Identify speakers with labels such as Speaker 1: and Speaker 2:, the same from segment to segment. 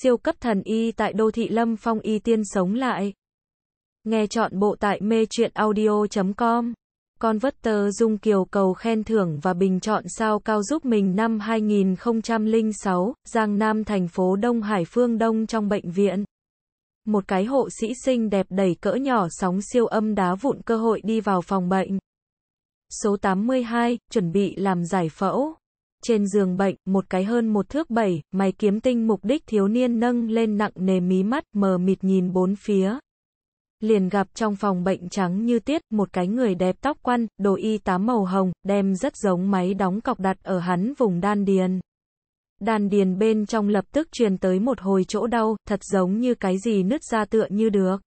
Speaker 1: siêu cấp thần y tại đô thị Lâm Phong y tiên sống lại. Nghe chọn bộ tại mê truyện audio.com. Converter Dung Kiều cầu khen thưởng và bình chọn sao cao giúp mình năm 2006, Giang Nam thành phố Đông Hải phương Đông trong bệnh viện. Một cái hộ sĩ sinh đẹp đầy cỡ nhỏ sóng siêu âm đá vụn cơ hội đi vào phòng bệnh. Số 82, chuẩn bị làm giải phẫu trên giường bệnh, một cái hơn một thước bảy, mày kiếm tinh mục đích thiếu niên nâng lên nặng nề mí mắt, mờ mịt nhìn bốn phía. Liền gặp trong phòng bệnh trắng như tiết, một cái người đẹp tóc quăn, đồ y tám màu hồng, đem rất giống máy đóng cọc đặt ở hắn vùng đan điền. Đan điền bên trong lập tức truyền tới một hồi chỗ đau, thật giống như cái gì nứt ra tựa như được.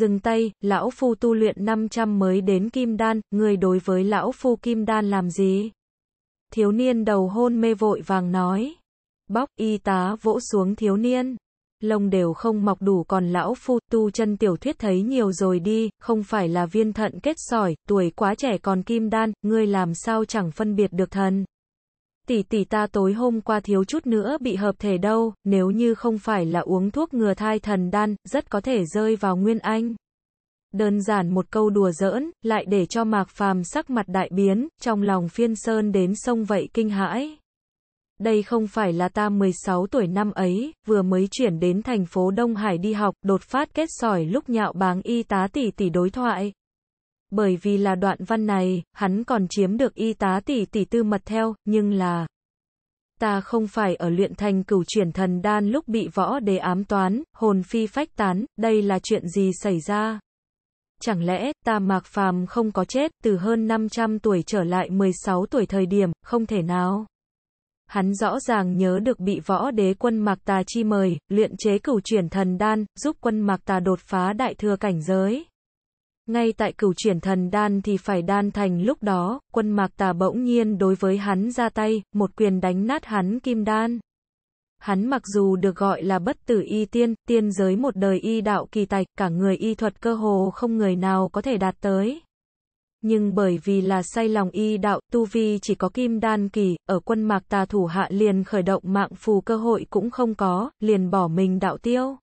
Speaker 1: Dừng tay, lão phu tu luyện 500 mới đến kim đan, người đối với lão phu kim đan làm gì? thiếu niên đầu hôn mê vội vàng nói. Bóc y tá vỗ xuống thiếu niên. Lông đều không mọc đủ còn lão phu tu chân tiểu thuyết thấy nhiều rồi đi, không phải là viên thận kết sỏi, tuổi quá trẻ còn kim đan, ngươi làm sao chẳng phân biệt được thần. Tỷ tỷ ta tối hôm qua thiếu chút nữa bị hợp thể đâu, nếu như không phải là uống thuốc ngừa thai thần đan, rất có thể rơi vào nguyên anh đơn giản một câu đùa giỡn, lại để cho Mạc Phàm sắc mặt đại biến, trong lòng phiên sơn đến sông vậy kinh hãi. Đây không phải là ta 16 tuổi năm ấy, vừa mới chuyển đến thành phố Đông Hải đi học, đột phát kết sỏi lúc nhạo báng y tá tỷ tỷ đối thoại. Bởi vì là đoạn văn này, hắn còn chiếm được y tá tỷ tỷ tư mật theo, nhưng là ta không phải ở luyện thành cửu chuyển thần đan lúc bị võ đề ám toán, hồn phi phách tán, đây là chuyện gì xảy ra? Chẳng lẽ, ta mạc phàm không có chết, từ hơn 500 tuổi trở lại 16 tuổi thời điểm, không thể nào. Hắn rõ ràng nhớ được bị võ đế quân mạc tà chi mời, luyện chế cửu chuyển thần đan, giúp quân mạc tà đột phá đại thừa cảnh giới. Ngay tại cửu chuyển thần đan thì phải đan thành lúc đó, quân mạc tà bỗng nhiên đối với hắn ra tay, một quyền đánh nát hắn kim đan. Hắn mặc dù được gọi là bất tử y tiên, tiên giới một đời y đạo kỳ tài, cả người y thuật cơ hồ không người nào có thể đạt tới. Nhưng bởi vì là say lòng y đạo, tu vi chỉ có kim đan kỳ, ở quân mạc tà thủ hạ liền khởi động mạng phù cơ hội cũng không có, liền bỏ mình đạo tiêu.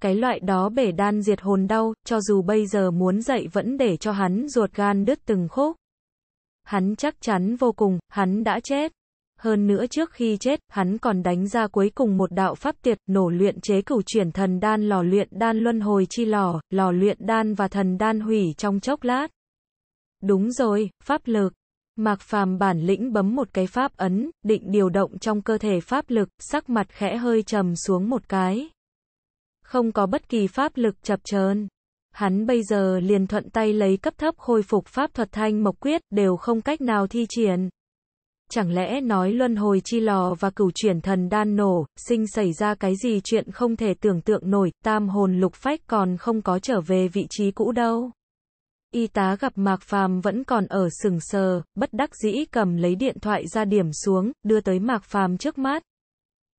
Speaker 1: Cái loại đó bể đan diệt hồn đau, cho dù bây giờ muốn dậy vẫn để cho hắn ruột gan đứt từng khúc. Hắn chắc chắn vô cùng, hắn đã chết. Hơn nữa trước khi chết, hắn còn đánh ra cuối cùng một đạo pháp tiệt, nổ luyện chế cửu chuyển thần đan lò luyện đan luân hồi chi lò, lò luyện đan và thần đan hủy trong chốc lát. Đúng rồi, pháp lực. Mạc Phàm bản lĩnh bấm một cái pháp ấn, định điều động trong cơ thể pháp lực, sắc mặt khẽ hơi trầm xuống một cái. Không có bất kỳ pháp lực chập chờn. Hắn bây giờ liền thuận tay lấy cấp thấp khôi phục pháp thuật thanh mộc quyết, đều không cách nào thi triển. Chẳng lẽ nói luân hồi chi lò và cửu chuyển thần đan nổ, sinh xảy ra cái gì chuyện không thể tưởng tượng nổi, tam hồn lục phách còn không có trở về vị trí cũ đâu. Y tá gặp Mạc Phàm vẫn còn ở sừng sờ, bất đắc dĩ cầm lấy điện thoại ra điểm xuống, đưa tới Mạc Phàm trước mắt.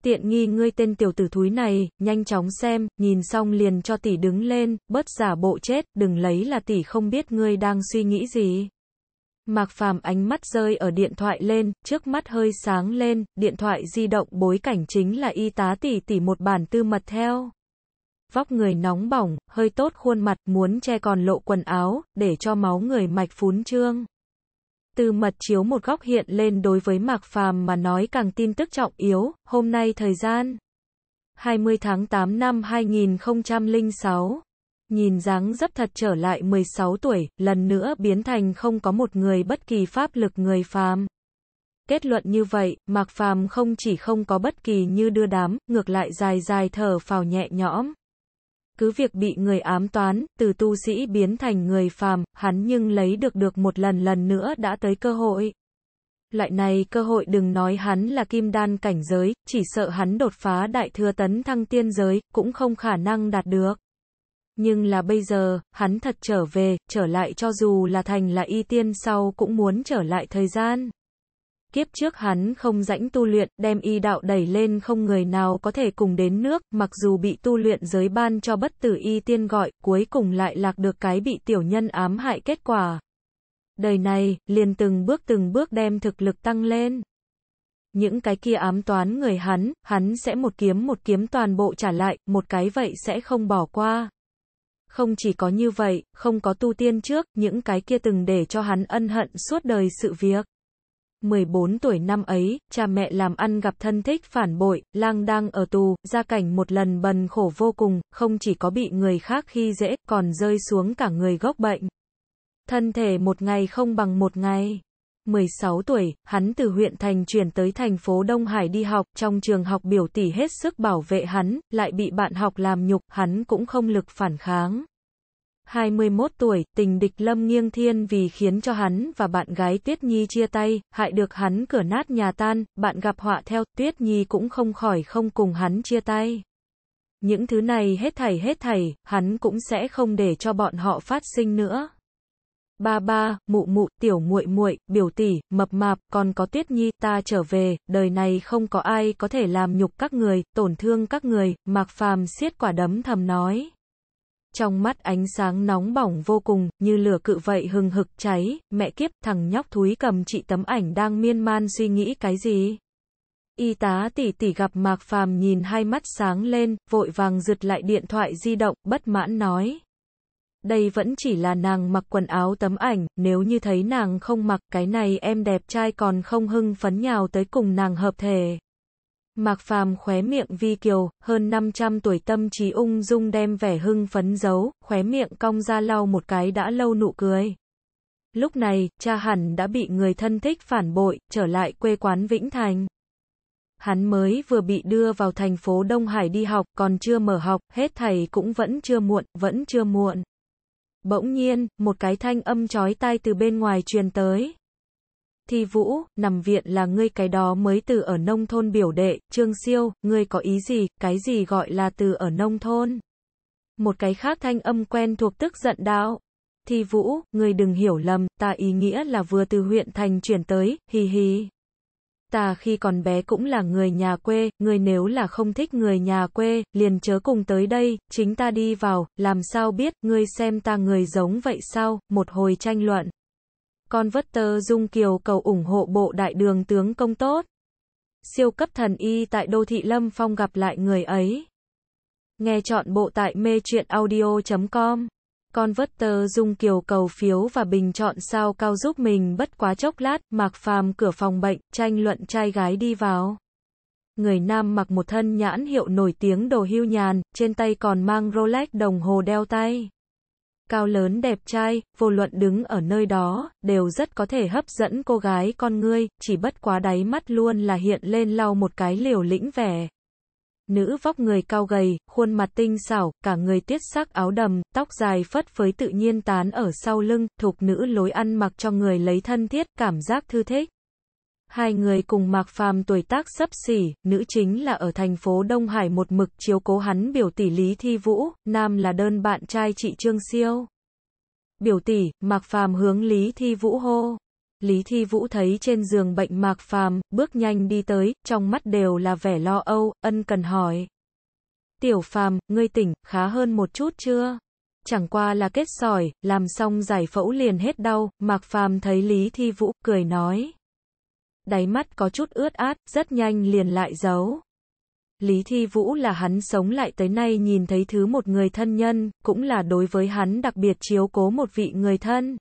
Speaker 1: Tiện nghi ngươi tên tiểu tử thúi này, nhanh chóng xem, nhìn xong liền cho tỷ đứng lên, bớt giả bộ chết, đừng lấy là tỷ không biết ngươi đang suy nghĩ gì. Mạc Phàm ánh mắt rơi ở điện thoại lên, trước mắt hơi sáng lên, điện thoại di động bối cảnh chính là y tá tỷ tỷ một bản tư mật theo. Vóc người nóng bỏng, hơi tốt khuôn mặt, muốn che còn lộ quần áo, để cho máu người mạch phún trương. Tư mật chiếu một góc hiện lên đối với Mạc Phàm mà nói càng tin tức trọng yếu, hôm nay thời gian 20 tháng 8 năm 2006 nhìn dáng dấp thật trở lại 16 tuổi, lần nữa biến thành không có một người bất kỳ pháp lực người phàm. Kết luận như vậy, Mạc Phàm không chỉ không có bất kỳ như đưa đám, ngược lại dài dài thở phào nhẹ nhõm. Cứ việc bị người ám toán, từ tu sĩ biến thành người phàm, hắn nhưng lấy được được một lần lần nữa đã tới cơ hội. lại này cơ hội đừng nói hắn là kim đan cảnh giới, chỉ sợ hắn đột phá đại thừa tấn thăng tiên giới, cũng không khả năng đạt được. Nhưng là bây giờ, hắn thật trở về, trở lại cho dù là thành là y tiên sau cũng muốn trở lại thời gian. Kiếp trước hắn không rãnh tu luyện, đem y đạo đẩy lên không người nào có thể cùng đến nước, mặc dù bị tu luyện giới ban cho bất tử y tiên gọi, cuối cùng lại lạc được cái bị tiểu nhân ám hại kết quả. Đời này, liền từng bước từng bước đem thực lực tăng lên. Những cái kia ám toán người hắn, hắn sẽ một kiếm một kiếm toàn bộ trả lại, một cái vậy sẽ không bỏ qua. Không chỉ có như vậy, không có tu tiên trước, những cái kia từng để cho hắn ân hận suốt đời sự việc. 14 tuổi năm ấy, cha mẹ làm ăn gặp thân thích phản bội, lang đang ở tù, ra cảnh một lần bần khổ vô cùng, không chỉ có bị người khác khi dễ, còn rơi xuống cả người gốc bệnh. Thân thể một ngày không bằng một ngày. 16 tuổi, hắn từ huyện thành chuyển tới thành phố Đông Hải đi học, trong trường học biểu tỷ hết sức bảo vệ hắn, lại bị bạn học làm nhục, hắn cũng không lực phản kháng. 21 tuổi, tình địch Lâm Nghiêng Thiên vì khiến cho hắn và bạn gái Tuyết Nhi chia tay, hại được hắn cửa nát nhà tan, bạn gặp họa theo, Tuyết Nhi cũng không khỏi không cùng hắn chia tay. Những thứ này hết thảy hết thảy, hắn cũng sẽ không để cho bọn họ phát sinh nữa ba ba, mụ mụ, tiểu muội muội, biểu tỷ, mập mạp, còn có Tuyết Nhi, ta trở về, đời này không có ai có thể làm nhục các người, tổn thương các người, Mạc Phàm siết quả đấm thầm nói. Trong mắt ánh sáng nóng bỏng vô cùng, như lửa cự vậy hừng hực cháy, mẹ kiếp, thằng nhóc thúi cầm chị tấm ảnh đang miên man suy nghĩ cái gì. Y tá tỷ tỷ gặp Mạc Phàm nhìn hai mắt sáng lên, vội vàng rượt lại điện thoại di động, bất mãn nói đây vẫn chỉ là nàng mặc quần áo tấm ảnh, nếu như thấy nàng không mặc cái này em đẹp trai còn không hưng phấn nhào tới cùng nàng hợp thể. Mạc Phàm khóe miệng vi kiều, hơn 500 tuổi tâm trí ung dung đem vẻ hưng phấn giấu, khóe miệng cong ra lau một cái đã lâu nụ cười. Lúc này, cha hẳn đã bị người thân thích phản bội, trở lại quê quán Vĩnh Thành. Hắn mới vừa bị đưa vào thành phố Đông Hải đi học, còn chưa mở học, hết thầy cũng vẫn chưa muộn, vẫn chưa muộn. Bỗng nhiên, một cái thanh âm chói tai từ bên ngoài truyền tới. Thì Vũ, nằm viện là ngươi cái đó mới từ ở nông thôn biểu đệ, Trương Siêu, ngươi có ý gì, cái gì gọi là từ ở nông thôn? Một cái khác thanh âm quen thuộc tức giận đạo. Thì Vũ, ngươi đừng hiểu lầm, ta ý nghĩa là vừa từ huyện thành chuyển tới, hì hì ta khi còn bé cũng là người nhà quê, người nếu là không thích người nhà quê, liền chớ cùng tới đây, chính ta đi vào, làm sao biết, ngươi xem ta người giống vậy sao, một hồi tranh luận. Con vất tơ Dung Kiều cầu ủng hộ bộ đại đường tướng công tốt. Siêu cấp thần y tại đô thị Lâm Phong gặp lại người ấy. Nghe chọn bộ tại mê truyện audio.com Converter dung kiều cầu phiếu và bình chọn sao cao giúp mình bất quá chốc lát, Mạc Phàm cửa phòng bệnh, tranh luận trai gái đi vào. Người nam mặc một thân nhãn hiệu nổi tiếng đồ hưu nhàn, trên tay còn mang Rolex đồng hồ đeo tay. Cao lớn đẹp trai, vô luận đứng ở nơi đó, đều rất có thể hấp dẫn cô gái con ngươi, chỉ bất quá đáy mắt luôn là hiện lên lau một cái liều lĩnh vẻ, Nữ vóc người cao gầy, khuôn mặt tinh xảo, cả người tiết sắc áo đầm, tóc dài phất phới tự nhiên tán ở sau lưng, thục nữ lối ăn mặc cho người lấy thân thiết, cảm giác thư thích. Hai người cùng Mạc Phàm tuổi tác sấp xỉ, nữ chính là ở thành phố Đông Hải một mực chiếu cố hắn biểu tỷ Lý Thi Vũ, nam là đơn bạn trai chị Trương Siêu. Biểu tỷ, Mạc Phàm hướng Lý Thi Vũ hô. Lý Thi Vũ thấy trên giường bệnh Mạc Phàm, bước nhanh đi tới, trong mắt đều là vẻ lo âu, ân cần hỏi. Tiểu Phàm, ngươi tỉnh, khá hơn một chút chưa? Chẳng qua là kết sỏi, làm xong giải phẫu liền hết đau, Mạc Phàm thấy Lý Thi Vũ, cười nói. Đáy mắt có chút ướt át, rất nhanh liền lại giấu. Lý Thi Vũ là hắn sống lại tới nay nhìn thấy thứ một người thân nhân, cũng là đối với hắn đặc biệt chiếu cố một vị người thân.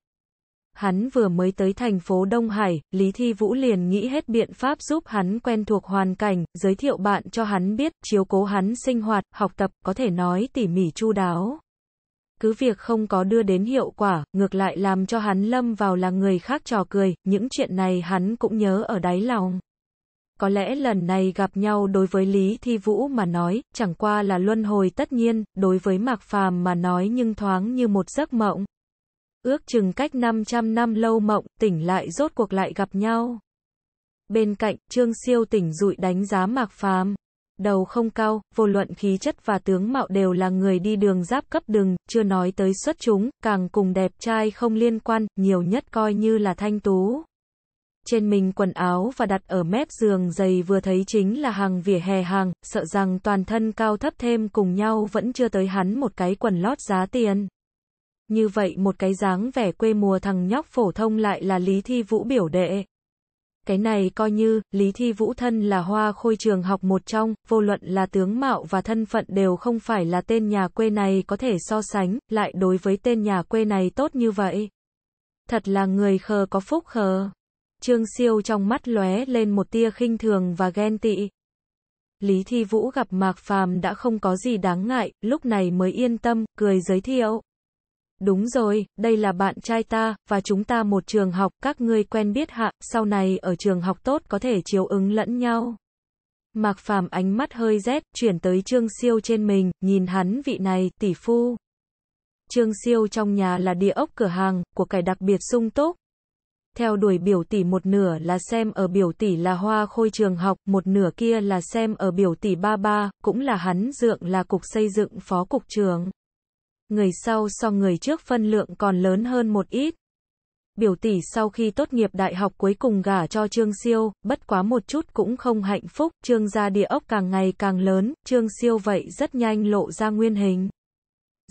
Speaker 1: Hắn vừa mới tới thành phố Đông Hải, Lý Thi Vũ liền nghĩ hết biện pháp giúp hắn quen thuộc hoàn cảnh, giới thiệu bạn cho hắn biết, chiếu cố hắn sinh hoạt, học tập, có thể nói tỉ mỉ chu đáo. Cứ việc không có đưa đến hiệu quả, ngược lại làm cho hắn lâm vào là người khác trò cười, những chuyện này hắn cũng nhớ ở đáy lòng. Có lẽ lần này gặp nhau đối với Lý Thi Vũ mà nói, chẳng qua là luân hồi tất nhiên, đối với Mạc Phàm mà nói nhưng thoáng như một giấc mộng. Ước chừng cách 500 năm lâu mộng, tỉnh lại rốt cuộc lại gặp nhau. Bên cạnh, Trương Siêu tỉnh rụi đánh giá Mạc Phàm. Đầu không cao, vô luận khí chất và tướng mạo đều là người đi đường giáp cấp đường, chưa nói tới xuất chúng, càng cùng đẹp trai không liên quan, nhiều nhất coi như là thanh tú. Trên mình quần áo và đặt ở mép giường giày vừa thấy chính là hàng vỉa hè hàng, sợ rằng toàn thân cao thấp thêm cùng nhau vẫn chưa tới hắn một cái quần lót giá tiền như vậy một cái dáng vẻ quê mùa thằng nhóc phổ thông lại là Lý Thi Vũ biểu đệ. Cái này coi như, Lý Thi Vũ thân là hoa khôi trường học một trong, vô luận là tướng mạo và thân phận đều không phải là tên nhà quê này có thể so sánh, lại đối với tên nhà quê này tốt như vậy. Thật là người khờ có phúc khờ. Trương Siêu trong mắt lóe lên một tia khinh thường và ghen tị. Lý Thi Vũ gặp Mạc Phàm đã không có gì đáng ngại, lúc này mới yên tâm, cười giới thiệu. Đúng rồi, đây là bạn trai ta, và chúng ta một trường học, các ngươi quen biết hạ, sau này ở trường học tốt có thể chiếu ứng lẫn nhau. Mạc Phàm ánh mắt hơi rét, chuyển tới Trương Siêu trên mình, nhìn hắn vị này, tỷ phu. Trương Siêu trong nhà là địa ốc cửa hàng, của cải đặc biệt sung túc. Theo đuổi biểu tỷ một nửa là xem ở biểu tỷ là hoa khôi trường học, một nửa kia là xem ở biểu tỷ ba ba, cũng là hắn dượng là cục xây dựng phó cục trường người sau so người trước phân lượng còn lớn hơn một ít. Biểu tỷ sau khi tốt nghiệp đại học cuối cùng gả cho Trương Siêu, bất quá một chút cũng không hạnh phúc, Trương gia địa ốc càng ngày càng lớn, Trương Siêu vậy rất nhanh lộ ra nguyên hình.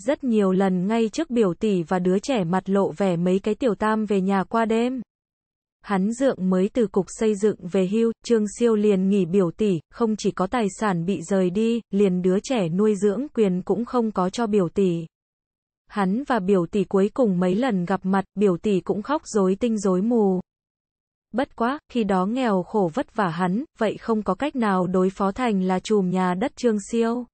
Speaker 1: Rất nhiều lần ngay trước biểu tỷ và đứa trẻ mặt lộ vẻ mấy cái tiểu tam về nhà qua đêm. Hắn dượng mới từ cục xây dựng về hưu, Trương Siêu liền nghỉ biểu tỷ, không chỉ có tài sản bị rời đi, liền đứa trẻ nuôi dưỡng quyền cũng không có cho biểu tỷ. Hắn và biểu tỷ cuối cùng mấy lần gặp mặt, biểu tỷ cũng khóc rối tinh rối mù. Bất quá, khi đó nghèo khổ vất vả hắn, vậy không có cách nào đối phó thành là chùm nhà đất Trương Siêu.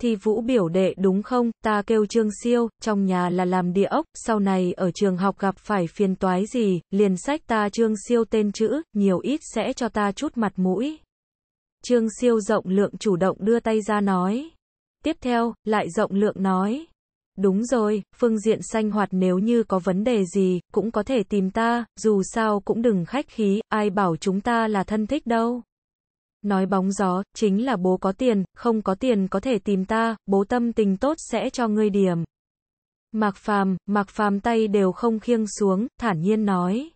Speaker 1: Thì Vũ biểu đệ đúng không, ta kêu Trương Siêu, trong nhà là làm địa ốc, sau này ở trường học gặp phải phiền toái gì, liền sách ta Trương Siêu tên chữ, nhiều ít sẽ cho ta chút mặt mũi. Trương Siêu rộng lượng chủ động đưa tay ra nói. Tiếp theo, lại rộng lượng nói. Đúng rồi, phương diện xanh hoạt nếu như có vấn đề gì, cũng có thể tìm ta, dù sao cũng đừng khách khí, ai bảo chúng ta là thân thích đâu. Nói bóng gió, chính là bố có tiền, không có tiền có thể tìm ta, bố tâm tình tốt sẽ cho ngươi điểm. Mạc Phàm, Mạc Phàm tay đều không khiêng xuống, thản nhiên nói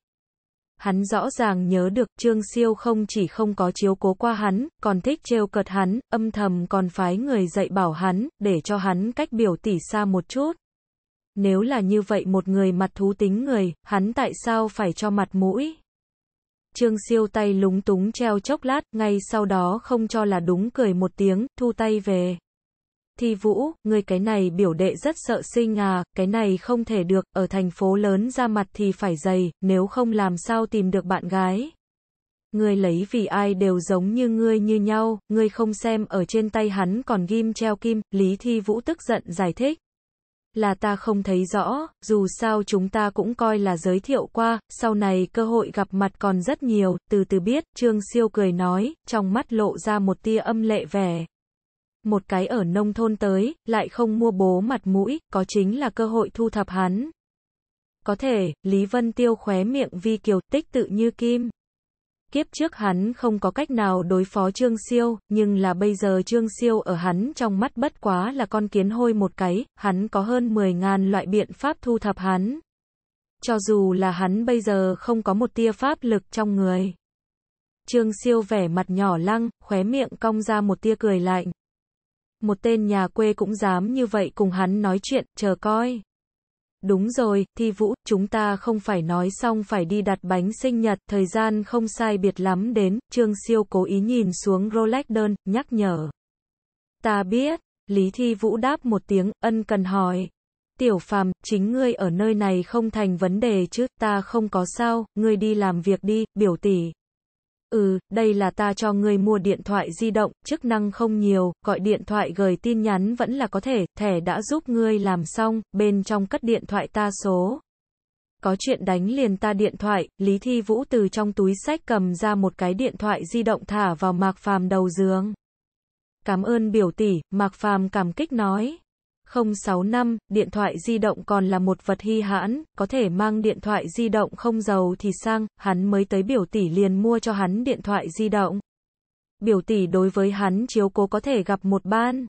Speaker 1: hắn rõ ràng nhớ được Trương Siêu không chỉ không có chiếu cố qua hắn, còn thích trêu cợt hắn, âm thầm còn phái người dạy bảo hắn, để cho hắn cách biểu tỷ xa một chút. Nếu là như vậy một người mặt thú tính người, hắn tại sao phải cho mặt mũi? Trương Siêu tay lúng túng treo chốc lát, ngay sau đó không cho là đúng cười một tiếng, thu tay về. Thi Vũ, người cái này biểu đệ rất sợ sinh à, cái này không thể được, ở thành phố lớn ra mặt thì phải dày, nếu không làm sao tìm được bạn gái. Ngươi lấy vì ai đều giống như ngươi như nhau, ngươi không xem ở trên tay hắn còn ghim treo kim, Lý Thi Vũ tức giận giải thích. Là ta không thấy rõ, dù sao chúng ta cũng coi là giới thiệu qua, sau này cơ hội gặp mặt còn rất nhiều, từ từ biết, Trương Siêu cười nói, trong mắt lộ ra một tia âm lệ vẻ, một cái ở nông thôn tới, lại không mua bố mặt mũi, có chính là cơ hội thu thập hắn. Có thể, Lý Vân Tiêu khóe miệng vi kiều, tích tự như kim. Kiếp trước hắn không có cách nào đối phó Trương Siêu, nhưng là bây giờ Trương Siêu ở hắn trong mắt bất quá là con kiến hôi một cái, hắn có hơn 10 ngàn loại biện pháp thu thập hắn. Cho dù là hắn bây giờ không có một tia pháp lực trong người. Trương Siêu vẻ mặt nhỏ lăng, khóe miệng cong ra một tia cười lạnh một tên nhà quê cũng dám như vậy cùng hắn nói chuyện, chờ coi. Đúng rồi, Thi Vũ, chúng ta không phải nói xong phải đi đặt bánh sinh nhật, thời gian không sai biệt lắm đến, Trương Siêu cố ý nhìn xuống Rolex đơn, nhắc nhở. Ta biết, Lý Thi Vũ đáp một tiếng, ân cần hỏi. Tiểu phàm, chính ngươi ở nơi này không thành vấn đề chứ, ta không có sao, ngươi đi làm việc đi, biểu tỷ. Ừ, đây là ta cho ngươi mua điện thoại di động, chức năng không nhiều, gọi điện thoại gửi tin nhắn vẫn là có thể, thẻ đã giúp ngươi làm xong, bên trong cất điện thoại ta số. Có chuyện đánh liền ta điện thoại, Lý Thi Vũ từ trong túi sách cầm ra một cái điện thoại di động thả vào Mạc Phàm đầu giường. Cảm ơn biểu tỷ, Mạc Phàm cảm kích nói. 065, điện thoại di động còn là một vật hy hãn, có thể mang điện thoại di động không giàu thì sang, hắn mới tới biểu tỷ liền mua cho hắn điện thoại di động. Biểu tỷ đối với hắn chiếu cố có thể gặp một ban.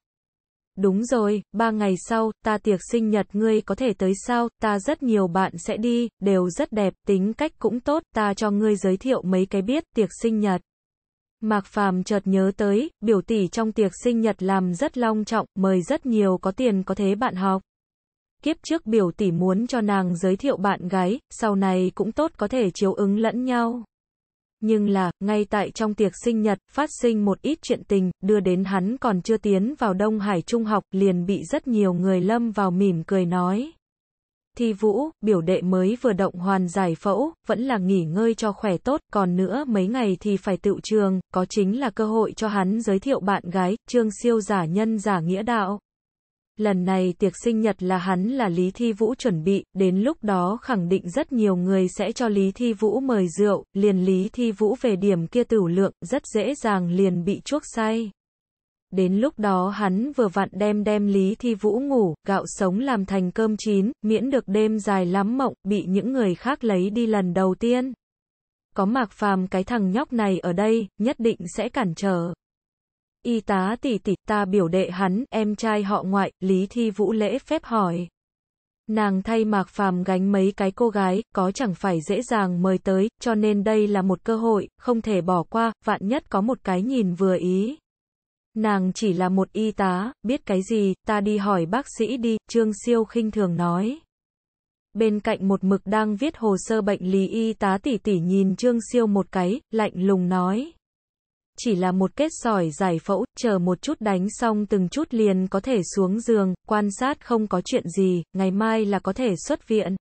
Speaker 1: Đúng rồi, ba ngày sau, ta tiệc sinh nhật ngươi có thể tới sao, ta rất nhiều bạn sẽ đi, đều rất đẹp, tính cách cũng tốt, ta cho ngươi giới thiệu mấy cái biết, tiệc sinh nhật. Mạc Phàm chợt nhớ tới, biểu tỷ trong tiệc sinh nhật làm rất long trọng, mời rất nhiều có tiền có thế bạn học. Kiếp trước biểu tỷ muốn cho nàng giới thiệu bạn gái, sau này cũng tốt có thể chiếu ứng lẫn nhau. Nhưng là, ngay tại trong tiệc sinh nhật, phát sinh một ít chuyện tình, đưa đến hắn còn chưa tiến vào Đông Hải Trung học, liền bị rất nhiều người lâm vào mỉm cười nói. Thi Vũ, biểu đệ mới vừa động hoàn giải phẫu, vẫn là nghỉ ngơi cho khỏe tốt, còn nữa mấy ngày thì phải tựu trường, có chính là cơ hội cho hắn giới thiệu bạn gái, trương siêu giả nhân giả nghĩa đạo. Lần này tiệc sinh nhật là hắn là Lý Thi Vũ chuẩn bị, đến lúc đó khẳng định rất nhiều người sẽ cho Lý Thi Vũ mời rượu, liền Lý Thi Vũ về điểm kia tửu lượng, rất dễ dàng liền bị chuốc say. Đến lúc đó hắn vừa vặn đem đem Lý Thi Vũ ngủ, gạo sống làm thành cơm chín, miễn được đêm dài lắm mộng, bị những người khác lấy đi lần đầu tiên. Có mạc phàm cái thằng nhóc này ở đây, nhất định sẽ cản trở. Y tá tỷ tỷ, ta biểu đệ hắn, em trai họ ngoại, Lý Thi Vũ lễ phép hỏi. Nàng thay Mạc Phàm gánh mấy cái cô gái, có chẳng phải dễ dàng mời tới, cho nên đây là một cơ hội, không thể bỏ qua, vạn nhất có một cái nhìn vừa ý. Nàng chỉ là một y tá, biết cái gì, ta đi hỏi bác sĩ đi, Trương Siêu khinh thường nói. Bên cạnh một mực đang viết hồ sơ bệnh lý y tá tỉ tỉ nhìn Trương Siêu một cái, lạnh lùng nói. Chỉ là một kết sỏi giải phẫu, chờ một chút đánh xong từng chút liền có thể xuống giường, quan sát không có chuyện gì, ngày mai là có thể xuất viện.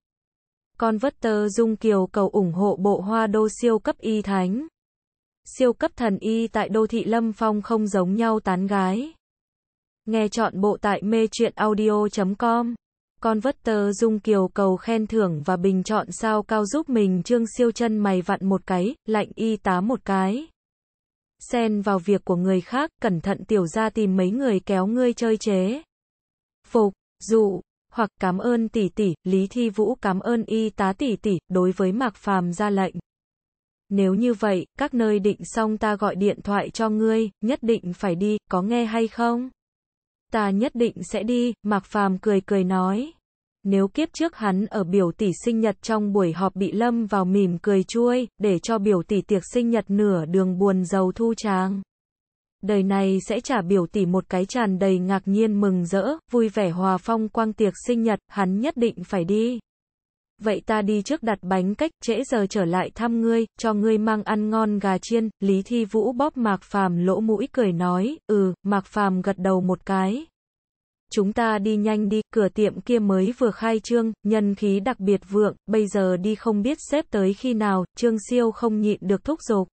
Speaker 1: Con vất tơ Dung Kiều cầu ủng hộ bộ hoa đô siêu cấp y thánh. Siêu cấp thần y tại đô thị Lâm Phong không giống nhau tán gái. Nghe chọn bộ tại mê truyện audio.com. Con vất tơ Dung Kiều cầu khen thưởng và bình chọn sao cao giúp mình Trương Siêu chân mày vặn một cái, lạnh y tá một cái. Xen vào việc của người khác, cẩn thận tiểu ra tìm mấy người kéo ngươi chơi chế. Phục, dụ, hoặc cảm ơn tỷ tỷ, Lý Thi Vũ cảm ơn y tá tỷ tỷ, đối với Mạc Phàm ra lệnh. Nếu như vậy, các nơi định xong ta gọi điện thoại cho ngươi, nhất định phải đi, có nghe hay không? Ta nhất định sẽ đi, Mạc Phàm cười cười nói. Nếu kiếp trước hắn ở biểu tỷ sinh nhật trong buổi họp bị lâm vào mỉm cười chui, để cho biểu tỷ tiệc sinh nhật nửa đường buồn giàu thu tràng. Đời này sẽ trả biểu tỷ một cái tràn đầy ngạc nhiên mừng rỡ, vui vẻ hòa phong quang tiệc sinh nhật, hắn nhất định phải đi vậy ta đi trước đặt bánh cách, trễ giờ trở lại thăm ngươi, cho ngươi mang ăn ngon gà chiên, Lý Thi Vũ bóp Mạc Phàm lỗ mũi cười nói, ừ, Mạc Phàm gật đầu một cái. Chúng ta đi nhanh đi, cửa tiệm kia mới vừa khai trương, nhân khí đặc biệt vượng, bây giờ đi không biết xếp tới khi nào, Trương Siêu không nhịn được thúc giục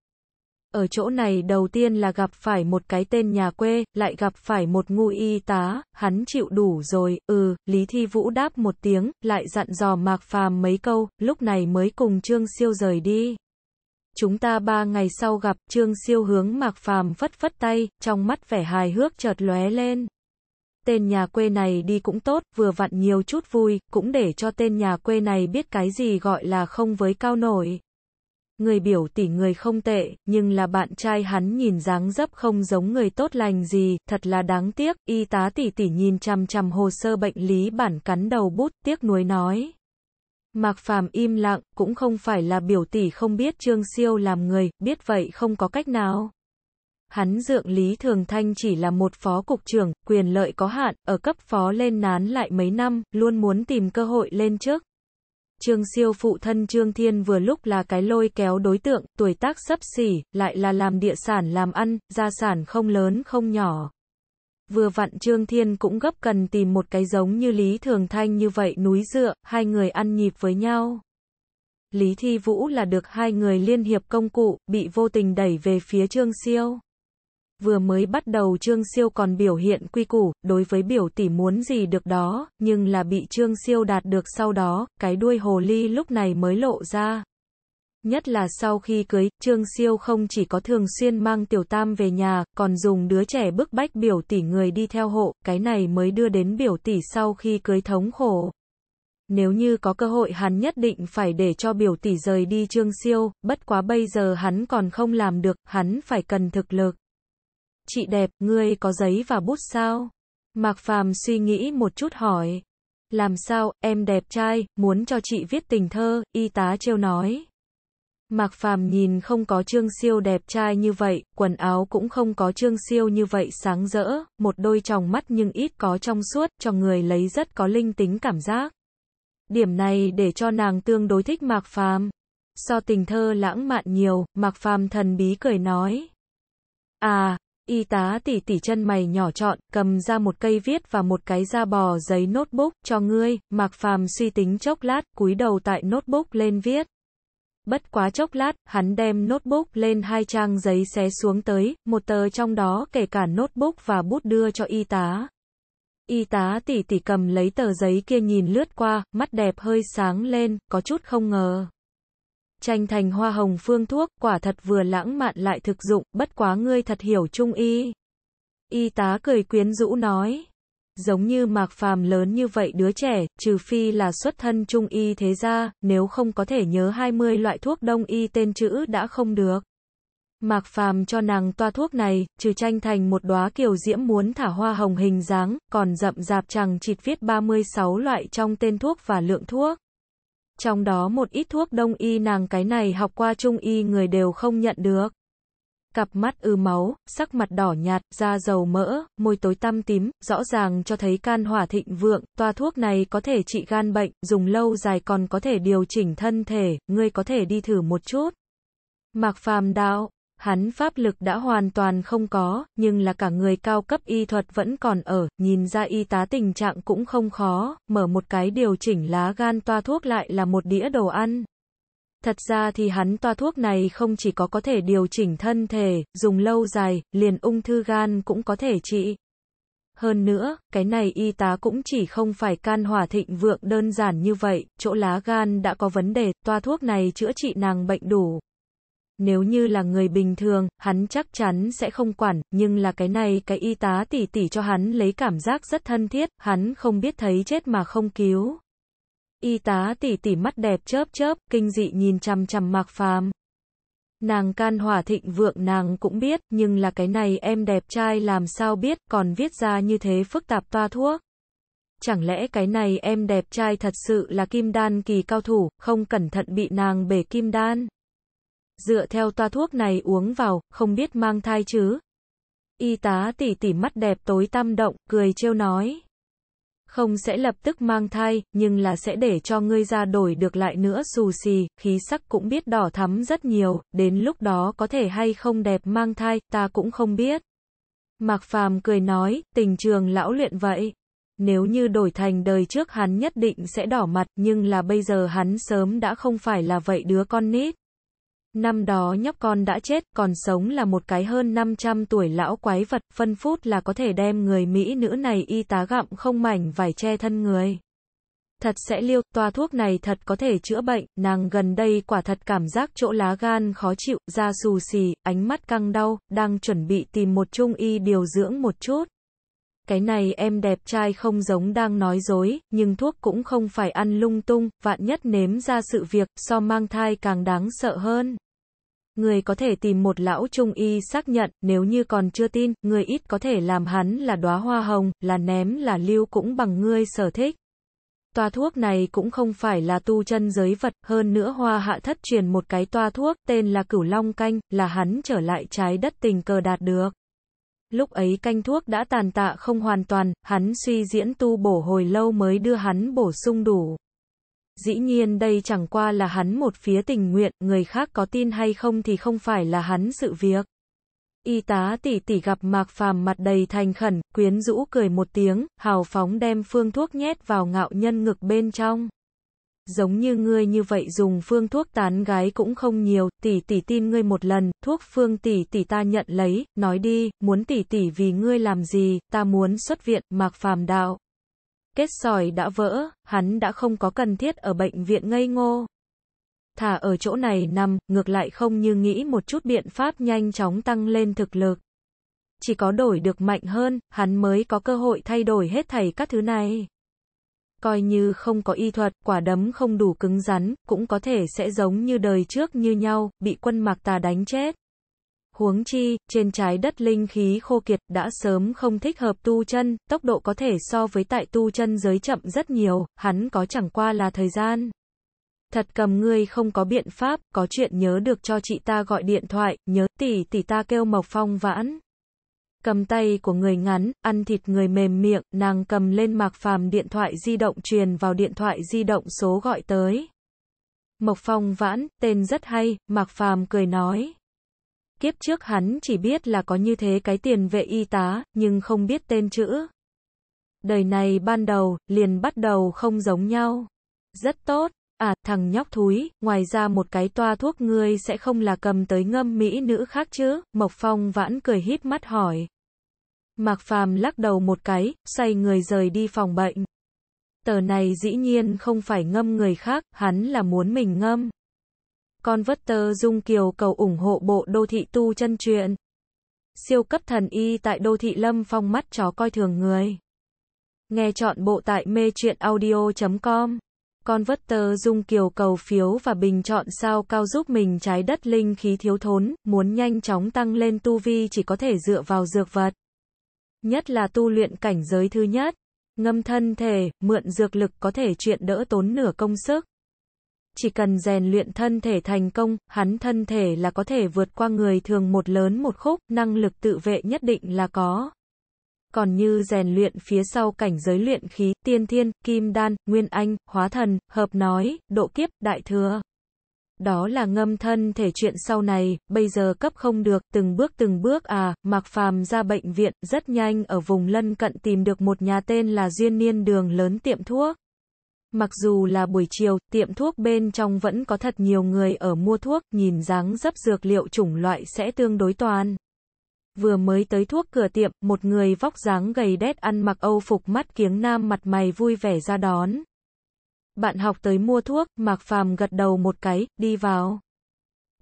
Speaker 1: ở chỗ này đầu tiên là gặp phải một cái tên nhà quê, lại gặp phải một ngu y tá, hắn chịu đủ rồi, ừ, Lý Thi Vũ đáp một tiếng, lại dặn dò Mạc Phàm mấy câu, lúc này mới cùng Trương Siêu rời đi. Chúng ta ba ngày sau gặp, Trương Siêu hướng Mạc Phàm phất phất tay, trong mắt vẻ hài hước chợt lóe lên. Tên nhà quê này đi cũng tốt, vừa vặn nhiều chút vui, cũng để cho tên nhà quê này biết cái gì gọi là không với cao nổi người biểu tỷ người không tệ, nhưng là bạn trai hắn nhìn dáng dấp không giống người tốt lành gì, thật là đáng tiếc, y tá tỷ tỷ nhìn chằm chằm hồ sơ bệnh lý bản cắn đầu bút, tiếc nuối nói. Mạc Phàm im lặng, cũng không phải là biểu tỷ không biết Trương Siêu làm người, biết vậy không có cách nào. Hắn dượng Lý Thường Thanh chỉ là một phó cục trưởng, quyền lợi có hạn, ở cấp phó lên nán lại mấy năm, luôn muốn tìm cơ hội lên trước, Trương Siêu phụ thân Trương Thiên vừa lúc là cái lôi kéo đối tượng, tuổi tác sấp xỉ, lại là làm địa sản làm ăn, gia sản không lớn không nhỏ. Vừa vặn Trương Thiên cũng gấp cần tìm một cái giống như Lý Thường Thanh như vậy núi dựa, hai người ăn nhịp với nhau. Lý Thi Vũ là được hai người liên hiệp công cụ, bị vô tình đẩy về phía Trương Siêu. Vừa mới bắt đầu Trương Siêu còn biểu hiện quy củ, đối với biểu tỷ muốn gì được đó, nhưng là bị Trương Siêu đạt được sau đó, cái đuôi hồ ly lúc này mới lộ ra. Nhất là sau khi cưới, Trương Siêu không chỉ có thường xuyên mang tiểu tam về nhà, còn dùng đứa trẻ bức bách biểu tỷ người đi theo hộ, cái này mới đưa đến biểu tỷ sau khi cưới thống khổ. Nếu như có cơ hội hắn nhất định phải để cho biểu tỷ rời đi Trương Siêu, bất quá bây giờ hắn còn không làm được, hắn phải cần thực lực. Chị đẹp, ngươi có giấy và bút sao? Mạc Phàm suy nghĩ một chút hỏi. Làm sao, em đẹp trai, muốn cho chị viết tình thơ, y tá trêu nói. Mạc Phàm nhìn không có Trương Siêu đẹp trai như vậy, quần áo cũng không có Trương Siêu như vậy sáng rỡ, một đôi tròng mắt nhưng ít có trong suốt, cho người lấy rất có linh tính cảm giác. Điểm này để cho nàng tương đối thích Mạc Phàm. So tình thơ lãng mạn nhiều, Mạc Phàm thần bí cười nói. À, Y tá tỉ tỉ chân mày nhỏ chọn, cầm ra một cây viết và một cái da bò giấy notebook cho ngươi, Mặc Phàm suy tính chốc lát, cúi đầu tại notebook lên viết. Bất quá chốc lát, hắn đem notebook lên hai trang giấy xé xuống tới, một tờ trong đó kể cả notebook và bút đưa cho y tá. Y tá tỉ tỉ cầm lấy tờ giấy kia nhìn lướt qua, mắt đẹp hơi sáng lên, có chút không ngờ. Tranh thành hoa hồng phương thuốc, quả thật vừa lãng mạn lại thực dụng, bất quá ngươi thật hiểu trung y. Y tá cười quyến rũ nói. Giống như mạc phàm lớn như vậy đứa trẻ, trừ phi là xuất thân trung y thế ra, nếu không có thể nhớ 20 loại thuốc đông y tên chữ đã không được. Mạc Phàm cho nàng toa thuốc này, trừ tranh thành một đóa kiều diễm muốn thả hoa hồng hình dáng, còn rậm rạp chẳng chịt viết 36 loại trong tên thuốc và lượng thuốc trong đó một ít thuốc đông y nàng cái này học qua trung y người đều không nhận được. Cặp mắt ư máu, sắc mặt đỏ nhạt, da dầu mỡ, môi tối tăm tím, rõ ràng cho thấy can hỏa thịnh vượng, toa thuốc này có thể trị gan bệnh, dùng lâu dài còn có thể điều chỉnh thân thể, ngươi có thể đi thử một chút. Mạc Phàm đạo, Hắn pháp lực đã hoàn toàn không có, nhưng là cả người cao cấp y thuật vẫn còn ở, nhìn ra y tá tình trạng cũng không khó, mở một cái điều chỉnh lá gan toa thuốc lại là một đĩa đồ ăn. Thật ra thì hắn toa thuốc này không chỉ có có thể điều chỉnh thân thể, dùng lâu dài, liền ung thư gan cũng có thể trị. Hơn nữa, cái này y tá cũng chỉ không phải can hỏa thịnh vượng đơn giản như vậy, chỗ lá gan đã có vấn đề, toa thuốc này chữa trị nàng bệnh đủ. Nếu như là người bình thường, hắn chắc chắn sẽ không quản, nhưng là cái này cái y tá tỉ tỉ cho hắn lấy cảm giác rất thân thiết, hắn không biết thấy chết mà không cứu. Y tá tỉ tỉ mắt đẹp chớp chớp, kinh dị nhìn chằm chằm Mạc Phàm. Nàng can hỏa thịnh vượng nàng cũng biết, nhưng là cái này em đẹp trai làm sao biết, còn viết ra như thế phức tạp toa thuốc. Chẳng lẽ cái này em đẹp trai thật sự là kim đan kỳ cao thủ, không cẩn thận bị nàng bể kim đan? dựa theo toa thuốc này uống vào, không biết mang thai chứ. Y tá tỉ tỉ mắt đẹp tối tăm động, cười trêu nói. Không sẽ lập tức mang thai, nhưng là sẽ để cho ngươi ra đổi được lại nữa xù xì, khí sắc cũng biết đỏ thắm rất nhiều, đến lúc đó có thể hay không đẹp mang thai, ta cũng không biết. Mạc Phàm cười nói, tình trường lão luyện vậy. Nếu như đổi thành đời trước hắn nhất định sẽ đỏ mặt, nhưng là bây giờ hắn sớm đã không phải là vậy đứa con nít. Năm đó nhóc con đã chết, còn sống là một cái hơn 500 tuổi lão quái vật, phân phút là có thể đem người Mỹ nữ này y tá gặm không mảnh vải che thân người. Thật sẽ liêu, toa thuốc này thật có thể chữa bệnh, nàng gần đây quả thật cảm giác chỗ lá gan khó chịu, da xù xì, ánh mắt căng đau, đang chuẩn bị tìm một trung y điều dưỡng một chút cái này em đẹp trai không giống đang nói dối, nhưng thuốc cũng không phải ăn lung tung, vạn nhất nếm ra sự việc, so mang thai càng đáng sợ hơn. Người có thể tìm một lão trung y xác nhận, nếu như còn chưa tin, người ít có thể làm hắn là đóa hoa hồng, là ném là lưu cũng bằng ngươi sở thích. Toa thuốc này cũng không phải là tu chân giới vật, hơn nữa hoa hạ thất truyền một cái toa thuốc tên là cửu long canh, là hắn trở lại trái đất tình cờ đạt được. Lúc ấy canh thuốc đã tàn tạ không hoàn toàn, hắn suy diễn tu bổ hồi lâu mới đưa hắn bổ sung đủ. Dĩ nhiên đây chẳng qua là hắn một phía tình nguyện, người khác có tin hay không thì không phải là hắn sự việc. Y tá tỷ tỷ gặp Mạc Phàm mặt đầy thành khẩn, quyến rũ cười một tiếng, hào phóng đem phương thuốc nhét vào ngạo nhân ngực bên trong giống như ngươi như vậy dùng phương thuốc tán gái cũng không nhiều, tỷ tỷ tin ngươi một lần, thuốc phương tỷ tỷ ta nhận lấy, nói đi, muốn tỷ tỷ vì ngươi làm gì, ta muốn xuất viện, mạc phàm đạo. Kết sỏi đã vỡ, hắn đã không có cần thiết ở bệnh viện ngây ngô. Thả ở chỗ này nằm, ngược lại không như nghĩ một chút biện pháp nhanh chóng tăng lên thực lực. Chỉ có đổi được mạnh hơn, hắn mới có cơ hội thay đổi hết thảy các thứ này coi như không có y thuật, quả đấm không đủ cứng rắn, cũng có thể sẽ giống như đời trước như nhau, bị quân mạc tà đánh chết. Huống chi, trên trái đất linh khí khô kiệt đã sớm không thích hợp tu chân, tốc độ có thể so với tại tu chân giới chậm rất nhiều, hắn có chẳng qua là thời gian. Thật cầm ngươi không có biện pháp, có chuyện nhớ được cho chị ta gọi điện thoại, nhớ tỷ tỷ ta kêu Mộc Phong vãn cầm tay của người ngắn, ăn thịt người mềm miệng, nàng cầm lên mạc phàm điện thoại di động truyền vào điện thoại di động số gọi tới. Mộc Phong vãn, tên rất hay, mạc phàm cười nói. Kiếp trước hắn chỉ biết là có như thế cái tiền vệ y tá, nhưng không biết tên chữ. Đời này ban đầu, liền bắt đầu không giống nhau. Rất tốt, À, thằng nhóc thúi, ngoài ra một cái toa thuốc ngươi sẽ không là cầm tới ngâm mỹ nữ khác chứ, Mộc Phong vãn cười híp mắt hỏi. Mạc Phàm lắc đầu một cái, xoay người rời đi phòng bệnh. Tờ này dĩ nhiên không phải ngâm người khác, hắn là muốn mình ngâm. Con vất tơ Dung Kiều cầu ủng hộ bộ đô thị tu chân truyện. Siêu cấp thần y tại đô thị Lâm Phong mắt chó coi thường người. Nghe chọn bộ tại mê truyện audio.com Converter dung kiều cầu phiếu và bình chọn sao cao giúp mình trái đất linh khí thiếu thốn, muốn nhanh chóng tăng lên tu vi chỉ có thể dựa vào dược vật. Nhất là tu luyện cảnh giới thứ nhất, ngâm thân thể, mượn dược lực có thể chuyện đỡ tốn nửa công sức. Chỉ cần rèn luyện thân thể thành công, hắn thân thể là có thể vượt qua người thường một lớn một khúc, năng lực tự vệ nhất định là có còn như rèn luyện phía sau cảnh giới luyện khí, tiên thiên, kim đan, nguyên anh, hóa thần, hợp nói, độ kiếp, đại thừa. Đó là ngâm thân thể chuyện sau này, bây giờ cấp không được, từng bước từng bước à, mặc Phàm ra bệnh viện, rất nhanh ở vùng lân cận tìm được một nhà tên là Duyên Niên Đường lớn tiệm thuốc. Mặc dù là buổi chiều, tiệm thuốc bên trong vẫn có thật nhiều người ở mua thuốc, nhìn dáng dấp dược liệu chủng loại sẽ tương đối toàn vừa mới tới thuốc cửa tiệm, một người vóc dáng gầy đét ăn mặc âu phục mắt kiếng nam mặt mày vui vẻ ra đón. Bạn học tới mua thuốc, Mạc Phàm gật đầu một cái, đi vào.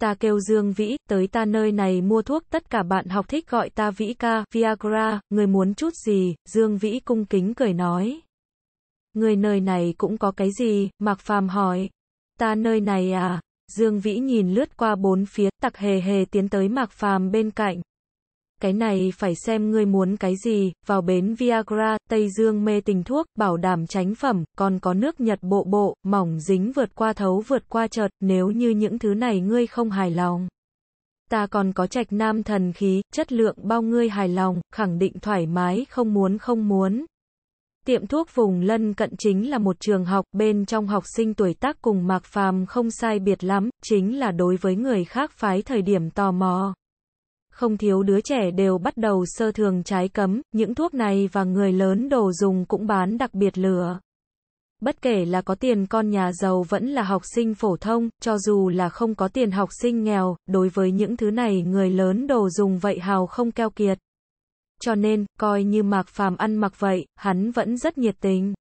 Speaker 1: Ta kêu Dương Vĩ, tới ta nơi này mua thuốc tất cả bạn học thích gọi ta Vĩ ca, Viagra, người muốn chút gì, Dương Vĩ cung kính cười nói. Người nơi này cũng có cái gì, Mạc Phàm hỏi. Ta nơi này à, Dương Vĩ nhìn lướt qua bốn phía, tặc hề hề tiến tới Mạc Phàm bên cạnh. Cái này phải xem ngươi muốn cái gì, vào bến Viagra, Tây Dương mê tình thuốc, bảo đảm tránh phẩm, còn có nước Nhật bộ bộ, mỏng dính vượt qua thấu vượt qua chợt, nếu như những thứ này ngươi không hài lòng. Ta còn có trạch nam thần khí, chất lượng bao ngươi hài lòng, khẳng định thoải mái, không muốn không muốn. Tiệm thuốc vùng lân cận chính là một trường học, bên trong học sinh tuổi tác cùng Mạc Phàm không sai biệt lắm, chính là đối với người khác phái thời điểm tò mò không thiếu đứa trẻ đều bắt đầu sơ thường trái cấm, những thuốc này và người lớn đồ dùng cũng bán đặc biệt lửa. Bất kể là có tiền con nhà giàu vẫn là học sinh phổ thông, cho dù là không có tiền học sinh nghèo, đối với những thứ này người lớn đồ dùng vậy hào không keo kiệt. Cho nên, coi như Mạc Phàm ăn mặc vậy, hắn vẫn rất nhiệt tình.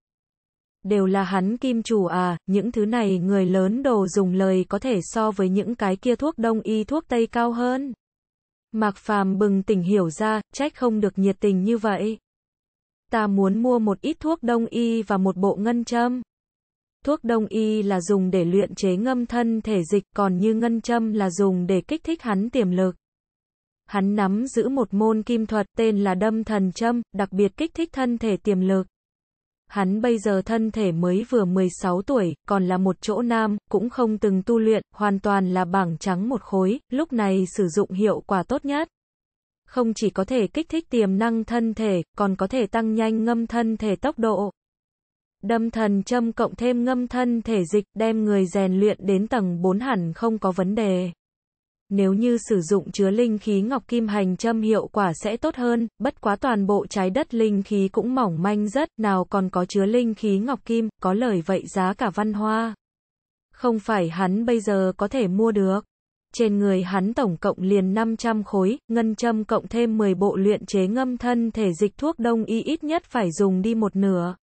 Speaker 1: Đều là hắn kim chủ à, những thứ này người lớn đồ dùng lời có thể so với những cái kia thuốc đông y thuốc tây cao hơn. Mạc Phàm bừng tỉnh hiểu ra, trách không được nhiệt tình như vậy. Ta muốn mua một ít thuốc đông y và một bộ ngân châm. Thuốc đông y là dùng để luyện chế ngâm thân thể dịch, còn như ngân châm là dùng để kích thích hắn tiềm lực. Hắn nắm giữ một môn kim thuật tên là đâm thần châm, đặc biệt kích thích thân thể tiềm lực. Hắn bây giờ thân thể mới vừa 16 tuổi, còn là một chỗ nam, cũng không từng tu luyện, hoàn toàn là bảng trắng một khối, lúc này sử dụng hiệu quả tốt nhất. Không chỉ có thể kích thích tiềm năng thân thể, còn có thể tăng nhanh ngâm thân thể tốc độ. Đâm thần châm cộng thêm ngâm thân thể dịch, đem người rèn luyện đến tầng 4 hẳn không có vấn đề. Nếu như sử dụng chứa linh khí ngọc kim hành châm hiệu quả sẽ tốt hơn, bất quá toàn bộ trái đất linh khí cũng mỏng manh rất, nào còn có chứa linh khí ngọc kim, có lời vậy giá cả văn hoa. Không phải hắn bây giờ có thể mua được. Trên người hắn tổng cộng liền 500 khối, ngân châm cộng thêm 10 bộ luyện chế ngâm thân thể dịch thuốc đông y ít nhất phải dùng đi một nửa.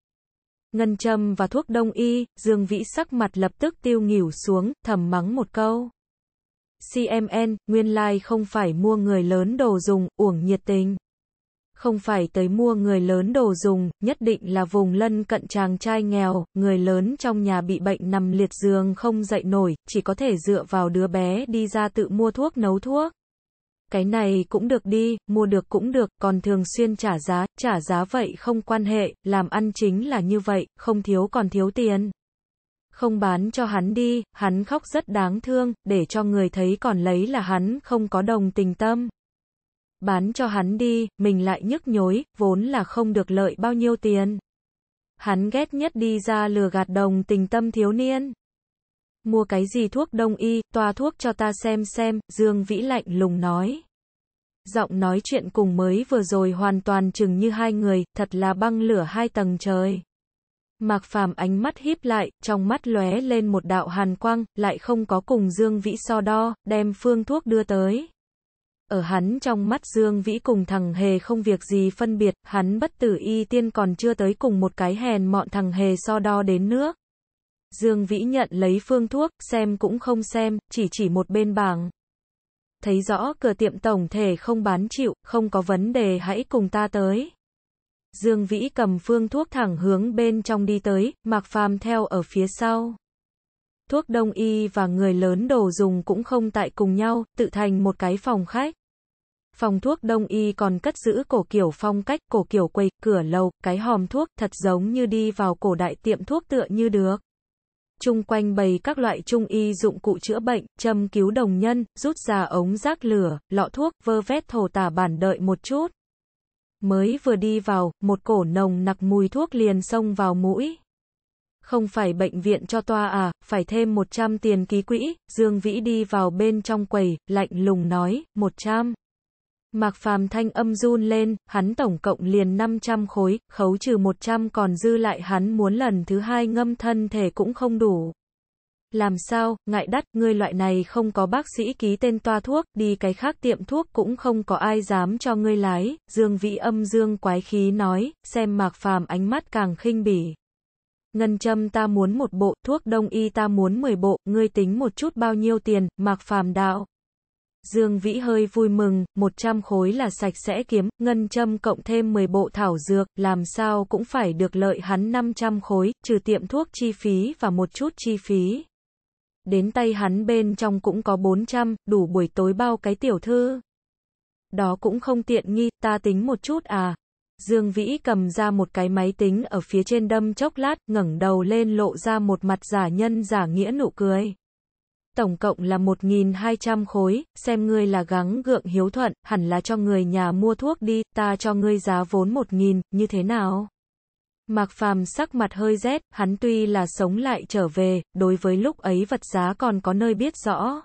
Speaker 1: Ngân châm và thuốc đông y, Dương Vĩ sắc mặt lập tức tiêu nghỉu xuống, thầm mắng một câu. CMN, nguyên lai like không phải mua người lớn đồ dùng, uổng nhiệt tình. Không phải tới mua người lớn đồ dùng, nhất định là vùng lân cận chàng trai nghèo, người lớn trong nhà bị bệnh nằm liệt giường không dậy nổi, chỉ có thể dựa vào đứa bé đi ra tự mua thuốc nấu thuốc. Cái này cũng được đi, mua được cũng được, còn thường xuyên trả giá, trả giá vậy không quan hệ, làm ăn chính là như vậy, không thiếu còn thiếu tiền không bán cho hắn đi, hắn khóc rất đáng thương, để cho người thấy còn lấy là hắn không có đồng tình tâm. Bán cho hắn đi, mình lại nhức nhối, vốn là không được lợi bao nhiêu tiền. Hắn ghét nhất đi ra lừa gạt đồng tình tâm thiếu niên. Mua cái gì thuốc đông y, toa thuốc cho ta xem xem, Dương Vĩ lạnh lùng nói. Giọng nói chuyện cùng mới vừa rồi hoàn toàn chừng như hai người, thật là băng lửa hai tầng trời. Mạc Phàm ánh mắt híp lại, trong mắt lóe lên một đạo hàn quang, lại không có cùng Dương Vĩ so đo, đem phương thuốc đưa tới. Ở hắn trong mắt Dương Vĩ cùng thằng Hề không việc gì phân biệt, hắn bất tử y tiên còn chưa tới cùng một cái hèn mọn thằng Hề so đo đến nữa. Dương Vĩ nhận lấy phương thuốc, xem cũng không xem, chỉ chỉ một bên bảng. Thấy rõ cửa tiệm tổng thể không bán chịu, không có vấn đề hãy cùng ta tới. Dương Vĩ cầm phương thuốc thẳng hướng bên trong đi tới, Mạc Phàm theo ở phía sau. Thuốc đông y và người lớn đồ dùng cũng không tại cùng nhau, tự thành một cái phòng khách. Phòng thuốc đông y còn cất giữ cổ kiểu phong cách, cổ kiểu quầy, cửa lầu, cái hòm thuốc, thật giống như đi vào cổ đại tiệm thuốc tựa như được. Trung quanh bày các loại trung y dụng cụ chữa bệnh, châm cứu đồng nhân, rút ra ống rác lửa, lọ thuốc, vơ vét thổ tả bản đợi một chút mới vừa đi vào, một cổ nồng nặc mùi thuốc liền xông vào mũi. Không phải bệnh viện cho toa à, phải thêm 100 tiền ký quỹ, Dương Vĩ đi vào bên trong quầy, lạnh lùng nói, 100. Mạc Phàm thanh âm run lên, hắn tổng cộng liền 500 khối, khấu trừ 100 còn dư lại hắn muốn lần thứ hai ngâm thân thể cũng không đủ. Làm sao, ngại đắt, ngươi loại này không có bác sĩ ký tên toa thuốc, đi cái khác tiệm thuốc cũng không có ai dám cho ngươi lái, dương vị âm dương quái khí nói, xem mạc phàm ánh mắt càng khinh bỉ. Ngân châm ta muốn một bộ, thuốc đông y ta muốn 10 bộ, ngươi tính một chút bao nhiêu tiền, mạc phàm đạo. Dương Vĩ hơi vui mừng, 100 khối là sạch sẽ kiếm, ngân châm cộng thêm 10 bộ thảo dược, làm sao cũng phải được lợi hắn 500 khối, trừ tiệm thuốc chi phí và một chút chi phí đến tay hắn bên trong cũng có 400, đủ buổi tối bao cái tiểu thư. Đó cũng không tiện nghi, ta tính một chút à. Dương Vĩ cầm ra một cái máy tính ở phía trên đâm chốc lát, ngẩng đầu lên lộ ra một mặt giả nhân giả nghĩa nụ cười. Tổng cộng là 1.200 khối, xem ngươi là gắng gượng hiếu thuận, hẳn là cho người nhà mua thuốc đi, ta cho ngươi giá vốn 1.000, như thế nào? Mạc Phàm sắc mặt hơi rét, hắn tuy là sống lại trở về, đối với lúc ấy vật giá còn có nơi biết rõ.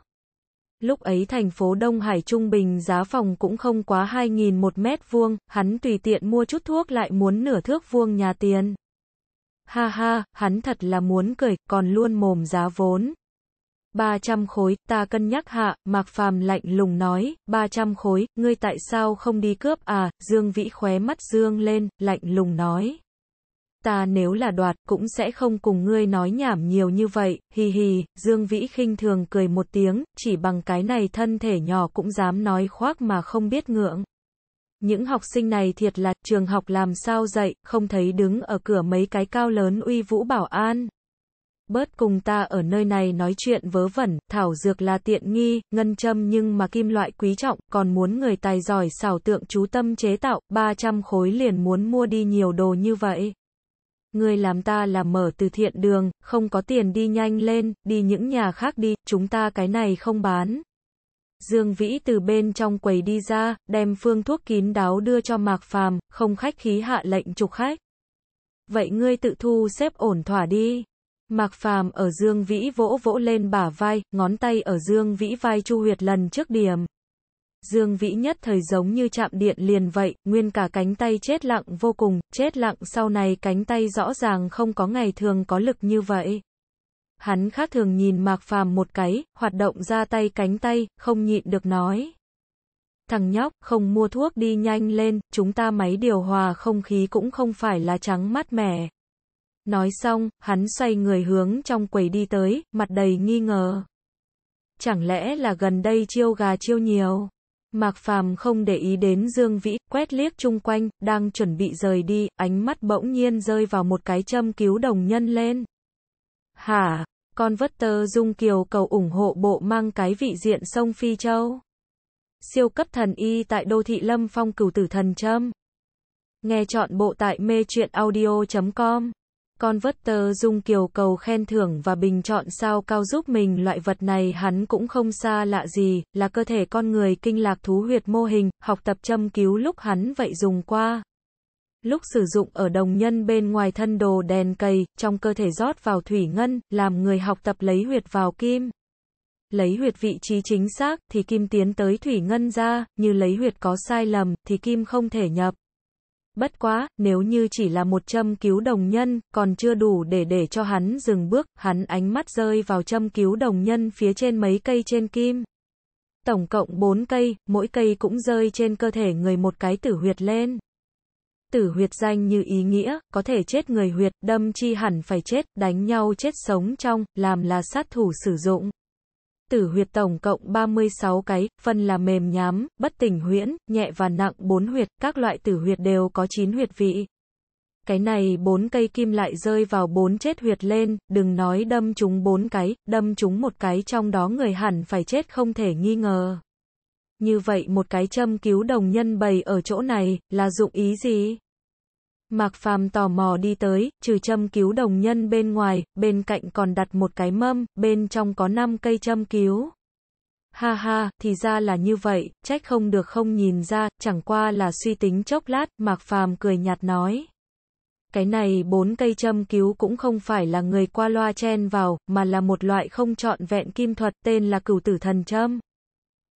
Speaker 1: Lúc ấy thành phố Đông Hải trung bình giá phòng cũng không quá 2.000 một mét vuông, hắn tùy tiện mua chút thuốc lại muốn nửa thước vuông nhà tiền. Ha ha, hắn thật là muốn cười, còn luôn mồm giá vốn. 300 khối, ta cân nhắc hạ, Mạc Phàm lạnh lùng nói, 300 khối, ngươi tại sao không đi cướp à, Dương Vĩ khóe mắt Dương lên, lạnh lùng nói ta nếu là đoạt, cũng sẽ không cùng ngươi nói nhảm nhiều như vậy, hì hì, Dương Vĩ khinh thường cười một tiếng, chỉ bằng cái này thân thể nhỏ cũng dám nói khoác mà không biết ngượng. Những học sinh này thiệt là, trường học làm sao dạy, không thấy đứng ở cửa mấy cái cao lớn uy vũ bảo an. Bớt cùng ta ở nơi này nói chuyện vớ vẩn, thảo dược là tiện nghi, ngân châm nhưng mà kim loại quý trọng, còn muốn người tài giỏi xảo tượng chú tâm chế tạo, 300 khối liền muốn mua đi nhiều đồ như vậy người làm ta là mở từ thiện đường, không có tiền đi nhanh lên, đi những nhà khác đi, chúng ta cái này không bán. Dương Vĩ từ bên trong quầy đi ra, đem phương thuốc kín đáo đưa cho Mạc Phàm, không khách khí hạ lệnh trục khách. Vậy ngươi tự thu xếp ổn thỏa đi. Mạc Phàm ở Dương Vĩ vỗ vỗ lên bả vai, ngón tay ở Dương Vĩ vai Chu Huyệt lần trước điểm. Dương Vĩ nhất thời giống như chạm điện liền vậy, nguyên cả cánh tay chết lặng vô cùng, chết lặng sau này cánh tay rõ ràng không có ngày thường có lực như vậy. Hắn khác thường nhìn Mạc Phàm một cái, hoạt động ra tay cánh tay, không nhịn được nói. Thằng nhóc, không mua thuốc đi nhanh lên, chúng ta máy điều hòa không khí cũng không phải là trắng mát mẻ. Nói xong, hắn xoay người hướng trong quầy đi tới, mặt đầy nghi ngờ. Chẳng lẽ là gần đây chiêu gà chiêu nhiều? Mạc Phàm không để ý đến Dương Vĩ, quét liếc chung quanh, đang chuẩn bị rời đi, ánh mắt bỗng nhiên rơi vào một cái châm cứu đồng nhân lên. Hả? Con vất tơ Dung Kiều cầu ủng hộ bộ mang cái vị diện sông Phi Châu. Siêu cấp thần y tại đô thị Lâm Phong cửu tử thần châm. Nghe chọn bộ tại mê chuyện audio.com Converter Dung Kiều cầu khen thưởng và bình chọn sao cao giúp mình loại vật này hắn cũng không xa lạ gì, là cơ thể con người kinh lạc thú huyệt mô hình, học tập châm cứu lúc hắn vậy dùng qua. Lúc sử dụng ở đồng nhân bên ngoài thân đồ đèn cầy, trong cơ thể rót vào thủy ngân, làm người học tập lấy huyệt vào kim. Lấy huyệt vị trí chính xác, thì kim tiến tới thủy ngân ra, như lấy huyệt có sai lầm, thì kim không thể nhập. Bất quá, nếu như chỉ là một châm cứu đồng nhân, còn chưa đủ để để cho hắn dừng bước, hắn ánh mắt rơi vào châm cứu đồng nhân phía trên mấy cây trên kim. Tổng cộng 4 cây, mỗi cây cũng rơi trên cơ thể người một cái tử huyệt lên. Tử huyệt danh như ý nghĩa, có thể chết người huyệt, đâm chi hẳn phải chết, đánh nhau chết sống trong, làm là sát thủ sử dụng tử huyệt tổng cộng 36 cái, phân là mềm nhám, bất tỉnh huyễn, nhẹ và nặng 4 huyệt, các loại tử huyệt đều có 9 huyệt vị. Cái này bốn cây kim lại rơi vào bốn chết huyệt lên, đừng nói đâm chúng bốn cái, đâm chúng một cái trong đó người hẳn phải chết không thể nghi ngờ. Như vậy một cái châm cứu đồng nhân bày ở chỗ này, là dụng ý gì? Mạc Phàm tò mò đi tới, trừ châm cứu đồng nhân bên ngoài, bên cạnh còn đặt một cái mâm, bên trong có 5 cây châm cứu. Ha ha, thì ra là như vậy, trách không được không nhìn ra, chẳng qua là suy tính chốc lát, Mạc Phàm cười nhạt nói. Cái này bốn cây châm cứu cũng không phải là người qua loa chen vào, mà là một loại không trọn vẹn kim thuật tên là cửu tử thần châm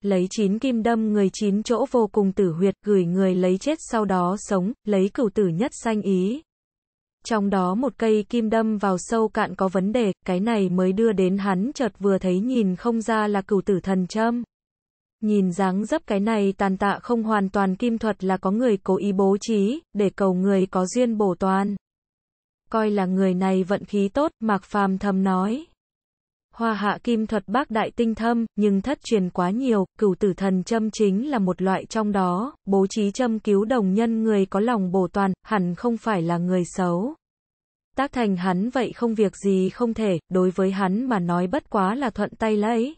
Speaker 1: lấy chín kim đâm người chín chỗ vô cùng tử huyệt, gửi người lấy chết sau đó sống, lấy cửu tử nhất sanh ý. Trong đó một cây kim đâm vào sâu cạn có vấn đề, cái này mới đưa đến hắn chợt vừa thấy nhìn không ra là cửu tử thần châm. Nhìn dáng dấp cái này tàn tạ không hoàn toàn kim thuật là có người cố ý bố trí, để cầu người có duyên bổ toàn. Coi là người này vận khí tốt, Mạc Phàm thầm nói hoa hạ kim thuật bác đại tinh thâm, nhưng thất truyền quá nhiều, cửu tử thần châm chính là một loại trong đó, bố trí châm cứu đồng nhân người có lòng bổ toàn, hẳn không phải là người xấu. Tác thành hắn vậy không việc gì không thể, đối với hắn mà nói bất quá là thuận tay lấy.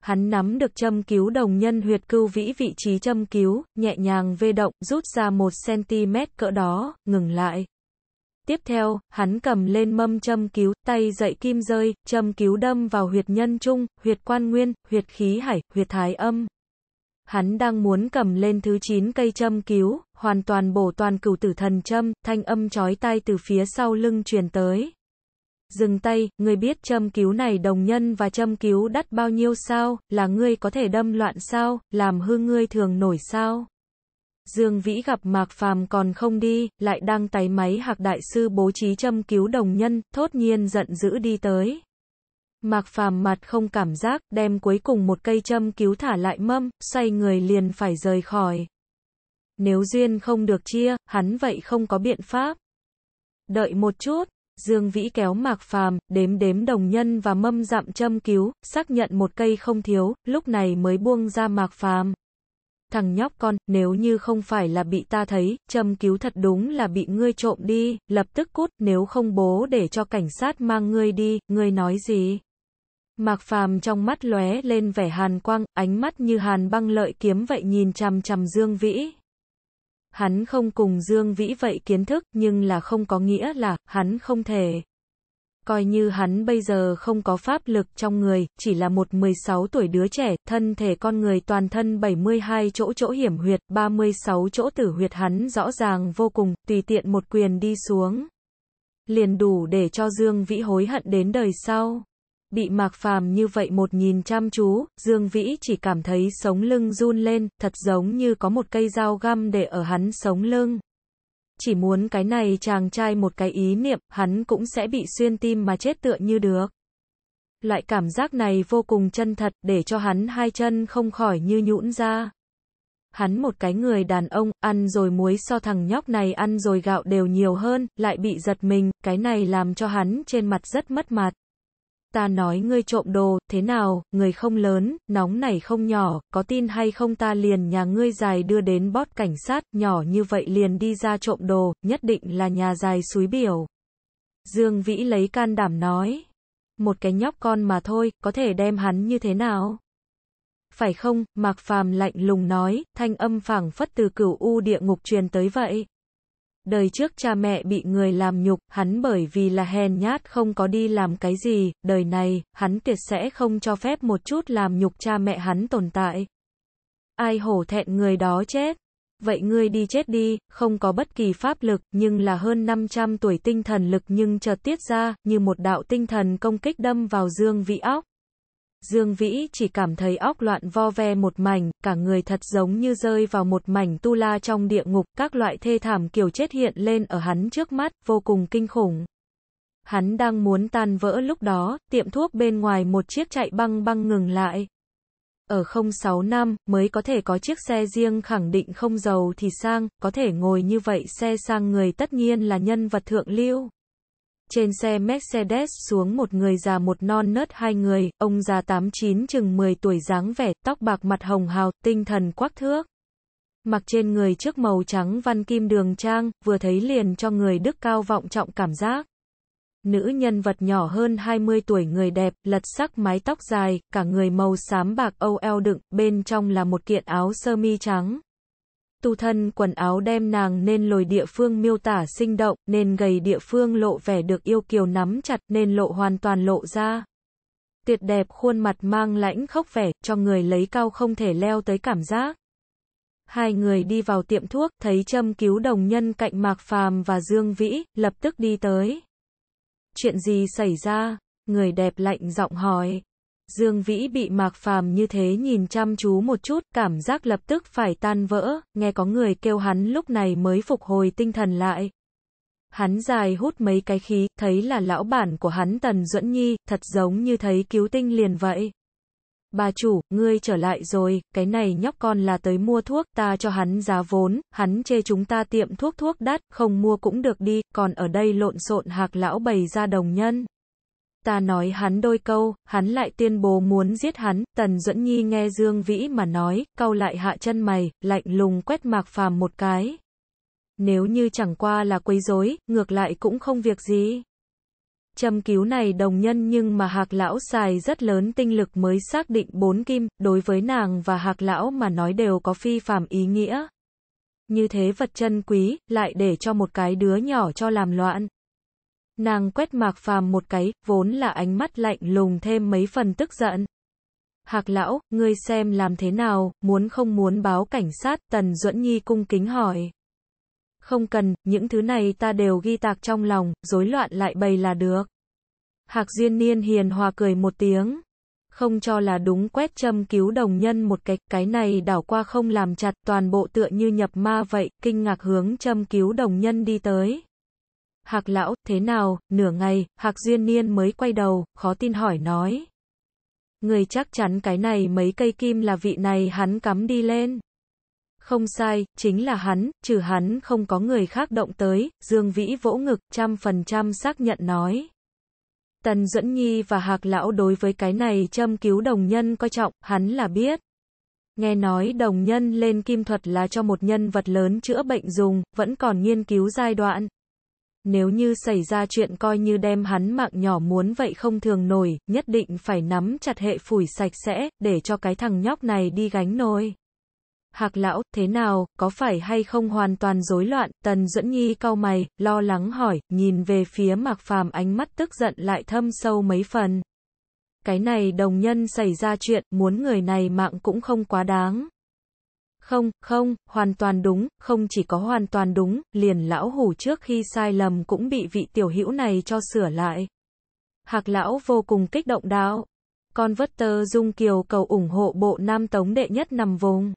Speaker 1: Hắn nắm được châm cứu đồng nhân huyệt cưu vĩ vị trí châm cứu, nhẹ nhàng vê động, rút ra một cm cỡ đó, ngừng lại. Tiếp theo, hắn cầm lên mâm châm cứu, tay dậy kim rơi, châm cứu đâm vào huyệt nhân trung, huyệt quan nguyên, huyệt khí hải, huyệt thái âm. Hắn đang muốn cầm lên thứ 9 cây châm cứu, hoàn toàn bổ toàn cửu tử thần châm, thanh âm chói tay từ phía sau lưng truyền tới. Dừng tay, ngươi biết châm cứu này đồng nhân và châm cứu đắt bao nhiêu sao, là ngươi có thể đâm loạn sao, làm hư ngươi thường nổi sao. Dương Vĩ gặp Mạc Phàm còn không đi, lại đang tay máy Hạc đại sư bố trí châm cứu đồng nhân, thốt nhiên giận dữ đi tới. Mạc Phàm mặt không cảm giác, đem cuối cùng một cây châm cứu thả lại mâm, xoay người liền phải rời khỏi. Nếu duyên không được chia, hắn vậy không có biện pháp. Đợi một chút, Dương Vĩ kéo Mạc Phàm, đếm đếm đồng nhân và mâm dặm châm cứu, xác nhận một cây không thiếu, lúc này mới buông ra Mạc Phàm thằng nhóc con, nếu như không phải là bị ta thấy, châm cứu thật đúng là bị ngươi trộm đi, lập tức cút, nếu không bố để cho cảnh sát mang ngươi đi, ngươi nói gì? Mạc Phàm trong mắt lóe lên vẻ hàn quang, ánh mắt như hàn băng lợi kiếm vậy nhìn chằm chằm Dương Vĩ. Hắn không cùng Dương Vĩ vậy kiến thức, nhưng là không có nghĩa là, hắn không thể coi như hắn bây giờ không có pháp lực trong người, chỉ là một 16 tuổi đứa trẻ, thân thể con người toàn thân 72 chỗ chỗ hiểm huyệt, 36 chỗ tử huyệt hắn rõ ràng vô cùng, tùy tiện một quyền đi xuống. Liền đủ để cho Dương Vĩ hối hận đến đời sau. Bị mạc phàm như vậy một nhìn chăm chú, Dương Vĩ chỉ cảm thấy sống lưng run lên, thật giống như có một cây dao găm để ở hắn sống lưng chỉ muốn cái này chàng trai một cái ý niệm, hắn cũng sẽ bị xuyên tim mà chết tựa như được. Loại cảm giác này vô cùng chân thật, để cho hắn hai chân không khỏi như nhũn ra. Hắn một cái người đàn ông, ăn rồi muối so thằng nhóc này ăn rồi gạo đều nhiều hơn, lại bị giật mình, cái này làm cho hắn trên mặt rất mất mặt ta nói ngươi trộm đồ, thế nào, người không lớn, nóng nảy không nhỏ, có tin hay không ta liền nhà ngươi dài đưa đến bót cảnh sát, nhỏ như vậy liền đi ra trộm đồ, nhất định là nhà dài suối biểu. Dương Vĩ lấy can đảm nói, một cái nhóc con mà thôi, có thể đem hắn như thế nào? Phải không, Mạc Phàm lạnh lùng nói, thanh âm phảng phất từ cửu u địa ngục truyền tới vậy đời trước cha mẹ bị người làm nhục, hắn bởi vì là hèn nhát không có đi làm cái gì, đời này, hắn tuyệt sẽ không cho phép một chút làm nhục cha mẹ hắn tồn tại. Ai hổ thẹn người đó chết. Vậy ngươi đi chết đi, không có bất kỳ pháp lực, nhưng là hơn 500 tuổi tinh thần lực nhưng chợt tiết ra, như một đạo tinh thần công kích đâm vào dương vị óc. Dương Vĩ chỉ cảm thấy óc loạn vo ve một mảnh, cả người thật giống như rơi vào một mảnh tu la trong địa ngục, các loại thê thảm kiểu chết hiện lên ở hắn trước mắt, vô cùng kinh khủng. Hắn đang muốn tan vỡ lúc đó, tiệm thuốc bên ngoài một chiếc chạy băng băng ngừng lại. Ở 06 năm, mới có thể có chiếc xe riêng khẳng định không giàu thì sang, có thể ngồi như vậy xe sang người tất nhiên là nhân vật thượng lưu. Trên xe Mercedes xuống một người già một non nớt hai người, ông già 89 chừng 10 tuổi dáng vẻ, tóc bạc mặt hồng hào, tinh thần quắc thước. Mặc trên người trước màu trắng văn kim đường trang, vừa thấy liền cho người đức cao vọng trọng cảm giác. Nữ nhân vật nhỏ hơn 20 tuổi người đẹp, lật sắc mái tóc dài, cả người màu xám bạc âu eo đựng, bên trong là một kiện áo sơ mi trắng tu thân quần áo đem nàng nên lồi địa phương miêu tả sinh động, nên gầy địa phương lộ vẻ được yêu kiều nắm chặt, nên lộ hoàn toàn lộ ra. Tuyệt đẹp khuôn mặt mang lãnh khóc vẻ, cho người lấy cao không thể leo tới cảm giác. Hai người đi vào tiệm thuốc, thấy châm cứu đồng nhân cạnh Mạc Phàm và Dương Vĩ, lập tức đi tới. Chuyện gì xảy ra? Người đẹp lạnh giọng hỏi. Dương Vĩ bị Mạc Phàm như thế nhìn chăm chú một chút, cảm giác lập tức phải tan vỡ, nghe có người kêu hắn lúc này mới phục hồi tinh thần lại. Hắn dài hút mấy cái khí, thấy là lão bản của hắn Tần Duẫn Nhi, thật giống như thấy cứu tinh liền vậy. Bà chủ, ngươi trở lại rồi, cái này nhóc con là tới mua thuốc, ta cho hắn giá vốn, hắn chê chúng ta tiệm thuốc thuốc đắt, không mua cũng được đi, còn ở đây lộn xộn hạc lão bày ra đồng nhân ta nói hắn đôi câu, hắn lại tuyên bố muốn giết hắn, Tần Duẫn Nhi nghe Dương Vĩ mà nói, cau lại hạ chân mày, lạnh lùng quét Mạc Phàm một cái. Nếu như chẳng qua là quấy rối, ngược lại cũng không việc gì. Châm cứu này đồng nhân nhưng mà Hạc lão xài rất lớn tinh lực mới xác định bốn kim, đối với nàng và Hạc lão mà nói đều có phi phàm ý nghĩa. Như thế vật chân quý, lại để cho một cái đứa nhỏ cho làm loạn. Nàng quét Mạc Phàm một cái, vốn là ánh mắt lạnh lùng thêm mấy phần tức giận. Hạc lão, ngươi xem làm thế nào, muốn không muốn báo cảnh sát, Tần Duẫn Nhi cung kính hỏi. Không cần, những thứ này ta đều ghi tạc trong lòng, rối loạn lại bày là được. Hạc Diên Niên hiền hòa cười một tiếng. Không cho là đúng quét châm cứu đồng nhân một cách cái này đảo qua không làm chặt toàn bộ tựa như nhập ma vậy, kinh ngạc hướng châm cứu đồng nhân đi tới. Hạc lão, thế nào, nửa ngày, Hạc Duyên Niên mới quay đầu, khó tin hỏi nói. Người chắc chắn cái này mấy cây kim là vị này hắn cắm đi lên. Không sai, chính là hắn, trừ hắn không có người khác động tới, Dương Vĩ vỗ ngực, trăm phần trăm xác nhận nói. Tần Dẫn Nhi và Hạc Lão đối với cái này châm cứu đồng nhân coi trọng, hắn là biết. Nghe nói đồng nhân lên kim thuật là cho một nhân vật lớn chữa bệnh dùng, vẫn còn nghiên cứu giai đoạn nếu như xảy ra chuyện coi như đem hắn mạng nhỏ muốn vậy không thường nổi, nhất định phải nắm chặt hệ phủi sạch sẽ, để cho cái thằng nhóc này đi gánh nồi. Hạc lão, thế nào, có phải hay không hoàn toàn rối loạn, Tần Dẫn Nhi cau mày, lo lắng hỏi, nhìn về phía Mạc Phàm ánh mắt tức giận lại thâm sâu mấy phần. Cái này đồng nhân xảy ra chuyện, muốn người này mạng cũng không quá đáng. Không, không, hoàn toàn đúng, không chỉ có hoàn toàn đúng, liền lão hủ trước khi sai lầm cũng bị vị tiểu hữu này cho sửa lại. Hạc lão vô cùng kích động đạo. Con vất tơ dung kiều cầu ủng hộ bộ nam tống đệ nhất nằm vùng.